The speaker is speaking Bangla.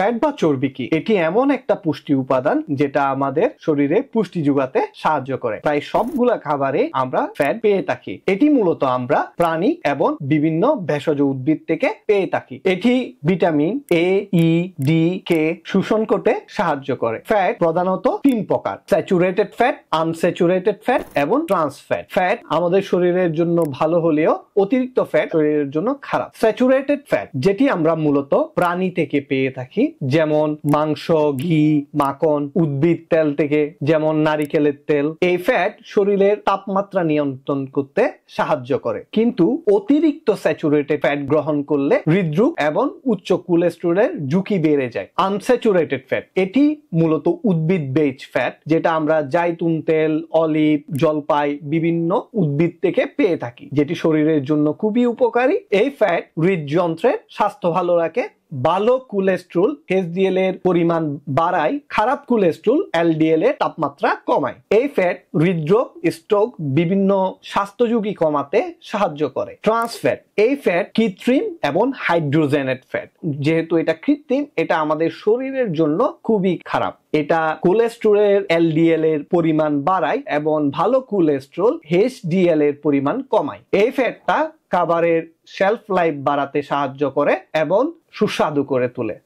ফ্যাট বা চর্বি কি এটি এমন একটা পুষ্টি উপাদান যেটা আমাদের শরীরে পুষ্টি যোগাতে সাহায্য করে প্রায় সবগুলা খাবারে আমরা ফ্যাট পেয়ে থাকি এটি মূলত আমরা প্রাণী এবং বিভিন্ন ভেষজ উদ্ভিদ থেকে পেয়ে থাকি এটি ভিটামিন এ ই ডি কে শোষণ করতে সাহায্য করে ফ্যাট প্রধানত তিন প্রকার স্যাচুরেটেড ফ্যাট আনস্যাচুরেটেড ফ্যাট এবং ট্রান্স ফ্যাট ফ্যাট আমাদের শরীরের জন্য ভালো হলেও অতিরিক্ত ফ্যাট শরীরের জন্য খারাপ স্যাচুরেটেড ফ্যাট যেটি আমরা মূলত প্রাণী থেকে পেয়ে থাকি যেমন মাংস ঘি মাখন উদ্ভিদ তেল থেকে যেমন নারিকেলের তেল এই ফ্যাট শরীরের তাপমাত্রা নিয়ন্ত্রণ করতে সাহায্য করে কিন্তু অতিরিক্ত স্যাচুরেটেড ফ্যাট গ্রহণ করলে হৃদরোগ এবং উচ্চ কোলেস্টেরলের ঝুঁকি বেড়ে যায় আনস্যাচুরেটেড ফ্যাট এটি মূলত উদ্ভিদ বেজ ফ্যাট যেটা আমরা জাইতুন তেল অলিভ জলপাই বিভিন্ন উদ্ভিদ থেকে পেয়ে থাকি যেটি শরীরের জন্য খুবই উপকারী এই ফ্যাট হৃদযন্ত্রের স্বাস্থ্য ভালো রাখে ভালো কোলেস্ট্রল এসডিএল এর পরিমাণ বাড়ায় খারাপ কোলেস্ট্রল এলডিএল এর তাপমাত্রা কমায় এই ফ্যাট হৃদরোগ স্ট্রোক বিভিন্ন স্বাস্থ্যযোগী কমাতে সাহায্য করে ট্রান্স ফ্যাট এই ফ্যাট কৃত্রিম এবং হাইড্রোজেনেট ফ্যাট যেহেতু এটা কৃত্রিম এটা আমাদের শরীরের জন্য খুবই খারাপ এটা কোলেস্ট্রলের এলডিএল এর পরিমাণ বাড়ায় এবং ভালো কোলেস্ট্রল এইচডিএল এর পরিমাণ কমায় এই ফ্যাটটা খাবারের শেলফ লাইফ বাড়াতে সাহায্য করে এবং সুস্বাদু করে তোলে